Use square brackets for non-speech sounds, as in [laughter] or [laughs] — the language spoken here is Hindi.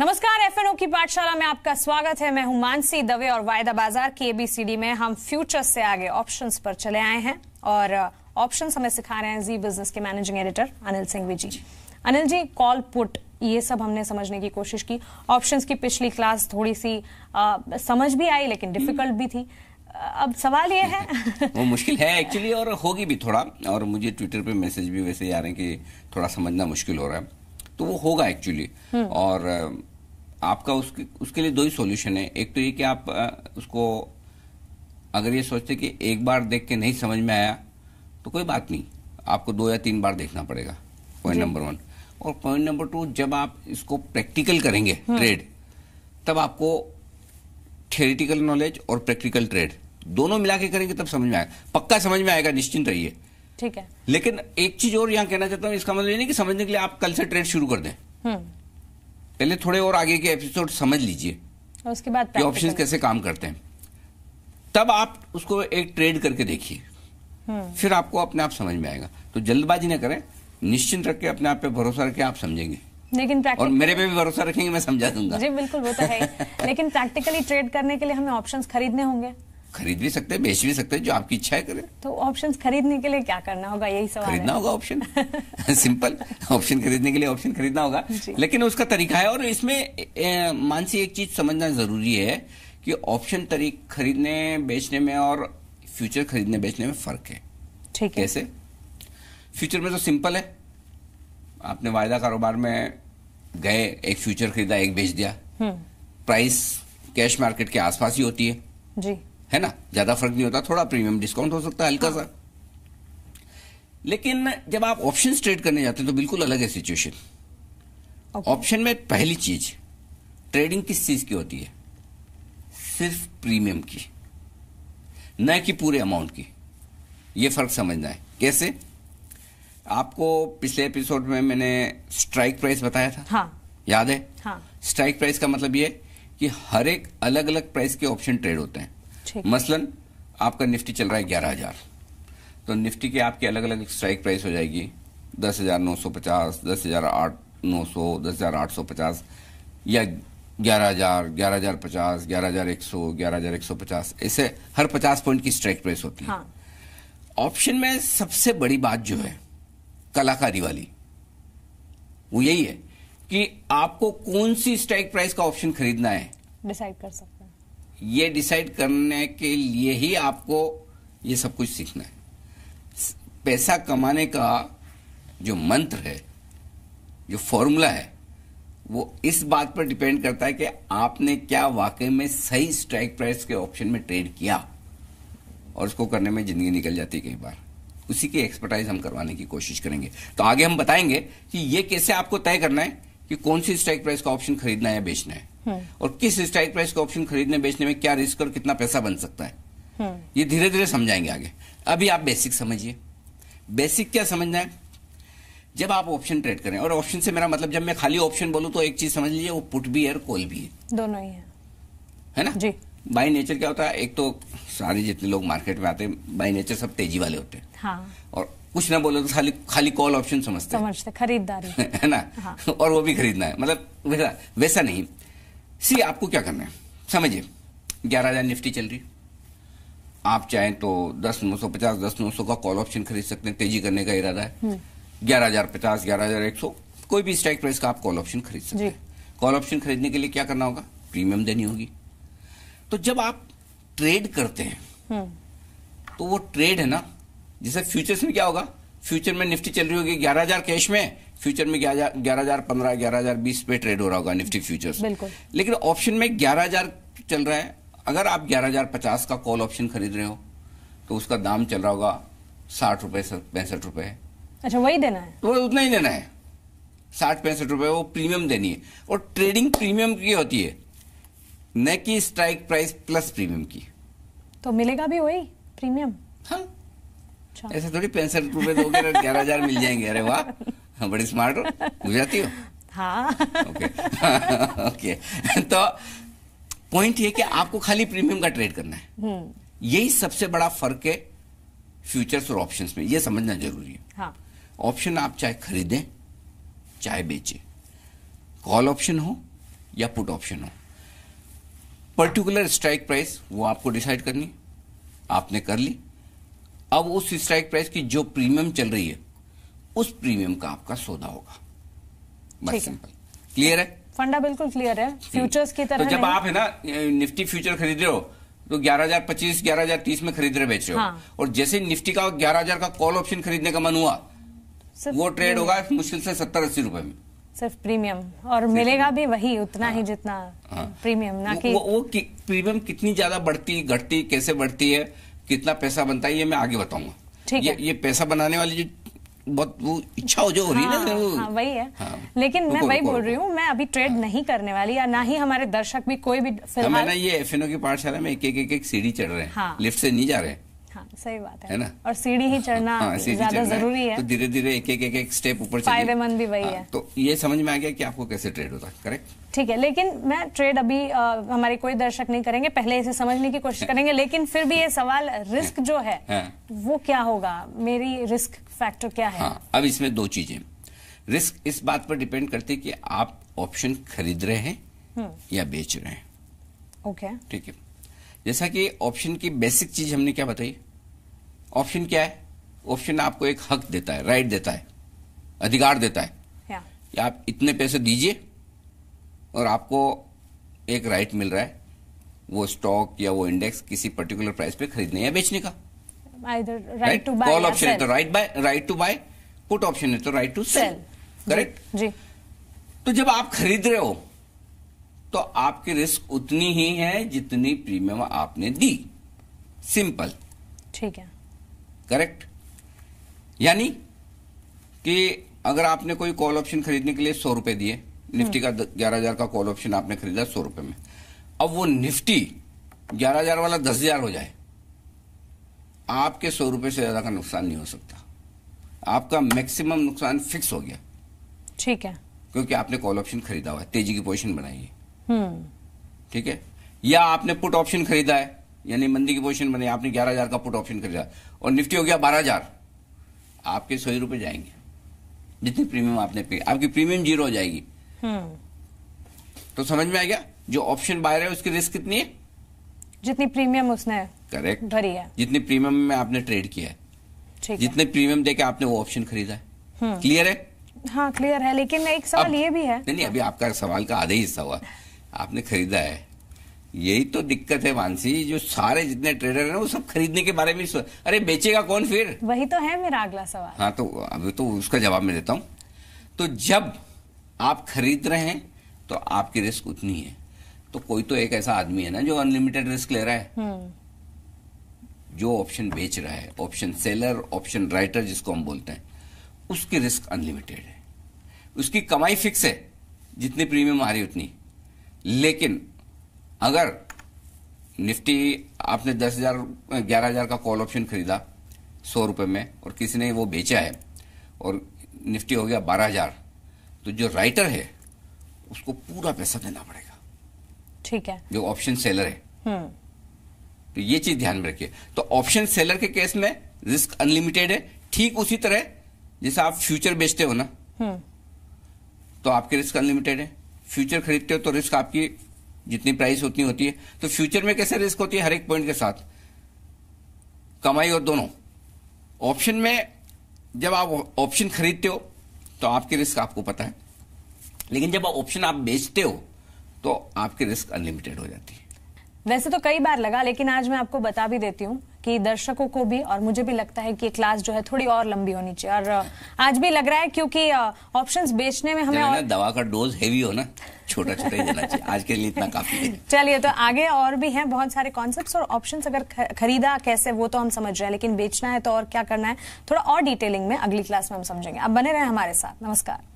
नमस्कार एफएनओ की पाठशाला में आपका स्वागत है मैं हूं मानसी दवे और वायदा बाजार की एबीसीडी में हम फ्यूचर्स से आगे ऑप्शंस पर चले आए हैं और ऑप्शंस uh, हमें सिखा रहे हैं जी बिजनेस के मैनेजिंग एडिटर अनिल सिंह विजी अनिल जी कॉल पुट ये सब हमने समझने की कोशिश की ऑप्शंस की पिछली क्लास थोड़ी सी आ, uh, समझ भी आई लेकिन डिफिकल्ट भी थी uh, अब सवाल ये है [laughs] वो मुश्किल है एक्चुअली और होगी भी थोड़ा और मुझे ट्विटर पे मैसेज भी वैसे आ रहे हैं कि थोड़ा समझना मुश्किल हो रहा है तो वो होगा एक्चुअली हम्म। और आपका उसके उसके लिए दो ही सोल्यूशन है एक तो ये कि आप उसको अगर ये सोचते कि एक बार देख के नहीं समझ में आया तो कोई बात नहीं आपको दो या तीन बार देखना पड़ेगा पॉइंट नंबर वन और पॉइंट नंबर टू जब आप इसको प्रैक्टिकल करेंगे ट्रेड हम्म। तब आपको थेरेटिकल नॉलेज और प्रैक्टिकल ट्रेड दोनों मिला के करेंगे तब समझ में आएगा पक्का समझ में आएगा निश्चिंत रहिए ठीक है लेकिन एक चीज और यहाँ कहना चाहता हूँ इसका मतलब ये नहीं कि समझने के लिए आप कल से ट्रेड शुरू कर दें हम्म। पहले थोड़े और आगे के एपिसोड समझ लीजिए उसके बाद कि ऑप्शंस कैसे काम करते हैं तब आप उसको एक ट्रेड करके देखिए हम्म। फिर आपको अपने आप समझ में आएगा तो जल्दबाजी ना करें निश्चिंत रख के अपने आप पे भरोसा रखे आप समझेंगे लेकिन और मेरे पे भी भरोसा रखेंगे मैं समझा दूंगा जी बिल्कुल वो तो है [laughs] लेकिन प्रैक्टिकली ट्रेड करने के लिए हमें ऑप्शंस खरीदने होंगे खरीद भी सकते हैं बेच भी सकते हैं जो आपकी इच्छा है करें तो ऑप्शंस खरीदने के लिए क्या करना होगा यही सवाल खरीदना होगा ऑप्शन सिंपल ऑप्शन खरीदने के लिए ऑप्शन खरीदना होगा लेकिन उसका तरीका है और इसमें मानसी एक चीज समझना जरूरी है कि ऑप्शन तरीक खरीदने बेचने में और फ्यूचर खरीदने बेचने में फर्क है ठीक है कैसे फ्यूचर में तो सिंपल है आपने वायदा कारोबार में गए एक फ्यूचर खरीदा एक बेच दिया प्राइस कैश मार्केट के आसपास ही होती है जी है ना ज्यादा फर्क नहीं होता थोड़ा प्रीमियम डिस्काउंट हो सकता है हल्का सा हाँ। लेकिन जब आप ऑप्शन ट्रेड करने जाते हैं तो बिल्कुल अलग है सिचुएशन ऑप्शन में पहली चीज ट्रेडिंग किस चीज की होती है सिर्फ प्रीमियम की न कि पूरे अमाउंट की ये फर्क समझना है कैसे आपको पिछले एपिसोड में मैंने स्ट्राइक प्राइस बताया था हाँ। याद है हाँ। स्ट्राइक प्राइस का मतलब ये कि हर एक अलग अलग प्राइस के ऑप्शन ट्रेड होते हैं मसलन आपका निफ्टी चल रहा है ग्यारह हजार तो निफ्टी के आपकी अलग अलग स्ट्राइक प्राइस हो जाएगी दस हजार नौ सौ पचास दस हजार आठ नौ सौ दस हजार आठ सौ पचास या ग्यारह हजार ग्यारह हजार पचास ग्यारह हजार एक सौ ग्यारह हजार एक सौ पचास ऐसे हर पचास पॉइंट की स्ट्राइक प्राइस होती है ऑप्शन हाँ। में सबसे बड़ी बात जो है कलाकारी वाली वो यही है कि आपको कौन सी स्ट्राइक प्राइस का ऑप्शन खरीदना है डिसाइड कर सकते ये डिसाइड करने के लिए ही आपको ये सब कुछ सीखना है पैसा कमाने का जो मंत्र है जो फॉर्मूला है वो इस बात पर डिपेंड करता है कि आपने क्या वाकई में सही स्ट्राइक प्राइस के ऑप्शन में ट्रेड किया और उसको करने में जिंदगी निकल जाती है कई बार उसी की एक्सपर्टाइज हम करवाने की कोशिश करेंगे तो आगे हम बताएंगे कि ये कैसे आपको तय करना है कि कौन सी स्ट्राइक प्राइस का ऑप्शन खरीदना है या बेचना है हम्म। और किस स्ट्राइक प्राइस का ऑप्शन खरीदने बेचने में क्या रिस्क और कितना पैसा बन सकता है हम्म। ये धीरे धीरे समझाएंगे आगे अभी आप बेसिक समझिए बेसिक क्या समझना है जब आप ऑप्शन ट्रेड करें और ऑप्शन से मेरा मतलब जब मैं खाली ऑप्शन बोलूं तो एक चीज समझ लीजिए वो पुट भी है और कॉल भी है दोनों ही है है ना जी बाई नेचर क्या होता है एक तो सारे जितने लोग मार्केट में आते हैं बाय नेचर सब तेजी वाले होते हैं हाँ। और कुछ ना बोले तो खाली खाली कॉल ऑप्शन समझते समझते खरीदारी [laughs] है ना हाँ। और वो भी खरीदना है मतलब वैसा वैसा नहीं सी आपको क्या करना है समझिए ग्यारह हज़ार निफ्टी चल रही आप चाहें तो दस नौ सौ पचास दस नौ सौ का कॉल ऑप्शन खरीद सकते हैं तेजी करने का इरादा है हम्म। ग्यारह हजार पचास ग्यारह हजार एक सौ कोई भी स्ट्राइक प्राइस का आप कॉल ऑप्शन खरीद सकते हैं कॉल ऑप्शन खरीदने के लिए क्या करना होगा प्रीमियम देनी होगी तो जब आप ट्रेड करते हैं हम्म। तो वो ट्रेड है ना जैसे फ्यूचर्स में क्या होगा फ्यूचर में निफ्टी चल रही होगी ग्यारह हजार कैश में फ्यूचर में ग्यारह हजार पंद्रह ग्यारह हजार बीस पे ट्रेड हो रहा होगा निफ्टी फ्यूचर्स लेकिन ऑप्शन में ग्यारह हजार चल रहा है अगर आप ग्यारह हजार पचास का कॉल ऑप्शन खरीद रहे हो तो उसका दाम चल रहा होगा साठ रुपए पैंसठ रुपए अच्छा वही देना है वो उतना ही देना है साठ पैंसठ रुपए वो प्रीमियम देनी है और ट्रेडिंग प्रीमियम की होती है न की स्ट्राइक प्राइस प्लस प्रीमियम की तो मिलेगा भी वही प्रीमियम हाँ अच्छा ऐसे थोड़ी पैंसठ रुपए दोगे ग्यारह हजार मिल जाएंगे अरे वाह हाँ, बड़े स्मार्ट हो गुजराती हो ओके हाँ। ओके [laughs] तो पॉइंट ये कि आपको खाली प्रीमियम का ट्रेड करना है हम्म। यही सबसे बड़ा फर्क है फ्यूचर्स और ऑप्शंस में ये समझना जरूरी है ऑप्शन हाँ. आप चाहे खरीदें चाहे बेचें कॉल ऑप्शन हो या पुट ऑप्शन हो पर्टिकुलर स्ट्राइक प्राइस वो आपको डिसाइड करनी आपने कर ली अब उस स्ट्राइक प्राइस की जो प्रीमियम चल रही है उस प्रीमियम का आपका सौदा होगा सिंपल क्लियर है फंडा बिल्कुल क्लियर है फ्यूचर्स की तरह तो जब आप है ना निफ्टी फ्यूचर खरीद रहे हो तो 11025 11030 में खरीद रहे बेच रहे हो हाँ। और जैसे निफ्टी का 11000 का कॉल ऑप्शन खरीदने का मन हुआ वो ट्रेड होगा मुश्किल से सत्तर अस्सी रूपये में सिर्फ प्रीमियम और मिलेगा भी वही उतना हाँ, ही जितना हाँ, प्रीमियम ना कि वो, वो कि, प्रीमियम कितनी ज्यादा बढ़ती घटती कैसे बढ़ती है कितना पैसा बनता है ये मैं आगे बताऊंगा ये ये पैसा बनाने वाली जो बहुत वो इच्छा हो जो हो रही है हाँ, ना हाँ, वही है हाँ, लेकिन मैं वही बोल रही हूँ मैं अभी ट्रेड हाँ, नहीं करने वाली या ना ही हमारे दर्शक भी कोई भी फिलहाल ये एफ की पाठशाला में एक एक एक, एक सीढ़ी चढ़ रहे हैं लिफ्ट हाँ। से नहीं जा रहे हैं हाँ, सही बात है, ना और सीढ़ी ही चढ़ना हाँ, ज्यादा जरूरी है तो धीरे धीरे एक एक एक एक स्टेप ऊपर फायदेमंद भी वही हाँ, है तो ये समझ में आ गया कि आपको कैसे ट्रेड होता है करेक्ट ठीक है लेकिन मैं ट्रेड अभी हमारे कोई दर्शक नहीं करेंगे पहले इसे समझने की कोशिश हाँ। करेंगे लेकिन फिर भी ये सवाल रिस्क जो है वो क्या होगा मेरी रिस्क फैक्टर क्या है अब इसमें दो चीजें रिस्क इस बात पर डिपेंड करती है कि आप ऑप्शन खरीद रहे हैं हम्म। या बेच रहे हैं ओके ठीक है जैसा कि ऑप्शन की बेसिक चीज हमने क्या बताई ऑप्शन क्या है ऑप्शन आपको एक हक देता है राइट देता है अधिकार देता है yeah. कि आप इतने पैसे दीजिए और आपको एक राइट मिल रहा है वो स्टॉक या वो इंडेक्स किसी पर्टिकुलर प्राइस पे खरीदने या बेचने का राइट टू कॉल ऑप्शन है तो right buy right to buy put option है तो राइट टू सेल करेक्ट जी तो जब आप खरीद रहे हो तो आपकी रिस्क उतनी ही है जितनी प्रीमियम आपने दी सिंपल ठीक है करेक्ट यानी कि अगर आपने कोई कॉल ऑप्शन खरीदने के लिए सौ रुपए दिए निफ्टी हम्म। का ग्यारह हजार का कॉल ऑप्शन आपने खरीदा सौ रुपए में अब वो निफ्टी ग्यारह हजार वाला दस हजार हो जाए आपके सौ रुपए से ज्यादा का नुकसान नहीं हो सकता आपका मैक्सिमम नुकसान फिक्स हो गया ठीक है क्योंकि आपने कॉल ऑप्शन खरीदा हुआ है तेजी की पोजिशन बनाई है हम्म। ठीक है या आपने पुट ऑप्शन खरीदा है यानी मंदी की पोजिशन बनी आपने ग्यारह हजार का पुट ऑप्शन खरीदा और निफ्टी हो गया बारह हजार आपके सौ रुपए जाएंगे जितनी प्रीमियम आपने पे आपकी प्रीमियम जीरो हो जाएगी हम्म। तो समझ में आ गया जो ऑप्शन बायर है उसकी रिस्क कितनी है जितनी प्रीमियम उसने करेक्ट भरी है जितनी प्रीमियम में आपने ट्रेड किया है जितने प्रीमियम देके आपने वो ऑप्शन खरीदा है क्लियर हम्म। है हाँ क्लियर है लेकिन एक सवाल ये भी है नहीं, नहीं अभी आपका सवाल का आधा ही हिस्सा हुआ आपने खरीदा है यही तो दिक्कत है मानसी जो सारे जितने ट्रेडर हैं वो सब खरीदने के बारे में अरे बेचेगा कौन फिर वही तो है मेरा अगला सवाल हाँ तो अभी तो उसका जवाब मैं देता हूँ तो जब आप खरीद रहे हैं तो आपकी रिस्क उतनी है तो कोई तो एक ऐसा आदमी है ना जो अनलिमिटेड रिस्क ले रहा है हम्म। जो ऑप्शन बेच रहा है ऑप्शन सेलर ऑप्शन राइटर जिसको हम बोलते हैं उसकी रिस्क अनलिमिटेड है उसकी कमाई फिक्स है जितनी प्रीमियम आ रही उतनी लेकिन अगर निफ्टी आपने दस हजार ग्यारह हजार का कॉल ऑप्शन खरीदा सौ रुपए में और किसी ने वो बेचा है और निफ्टी हो गया बारह हजार तो जो राइटर है उसको पूरा पैसा देना पड़ेगा ठीक है जो ऑप्शन सेलर है हम्म। तो ये चीज ध्यान में रखिए तो ऑप्शन सेलर के केस में रिस्क अनलिमिटेड है ठीक उसी तरह जैसे आप फ्यूचर बेचते हो ना हम्म। तो आपके रिस्क अनलिमिटेड है फ्यूचर खरीदते हो तो रिस्क आपकी जितनी प्राइस होती होती है तो फ्यूचर में कैसे रिस्क होती है हर एक पॉइंट के साथ कमाई और दोनों ऑप्शन में जब आप ऑप्शन खरीदते हो तो आपके रिस्क आपको पता है लेकिन जब ऑप्शन आप बेचते हो तो आपकी रिस्क अनलिमिटेड हो जाती है वैसे तो कई बार लगा लेकिन आज मैं आपको बता भी देती हूँ कि दर्शकों को भी और मुझे भी लगता है कि ये क्लास जो है थोड़ी और लंबी होनी चाहिए और आज भी लग रहा है क्योंकि ऑप्शंस बेचने में हमें और... दवा का डोज हेवी हो ना छोटा छोटा देना चाहिए [laughs] आज के लिए इतना काफी है चलिए तो आगे और भी हैं बहुत सारे कॉन्सेप्ट्स और ऑप्शंस अगर खरीदा कैसे वो तो हम समझ रहे हैं लेकिन बेचना है तो और क्या करना है थोड़ा और डिटेलिंग में अगली क्लास में हम समझेंगे आप बने रहे हमारे साथ नमस्कार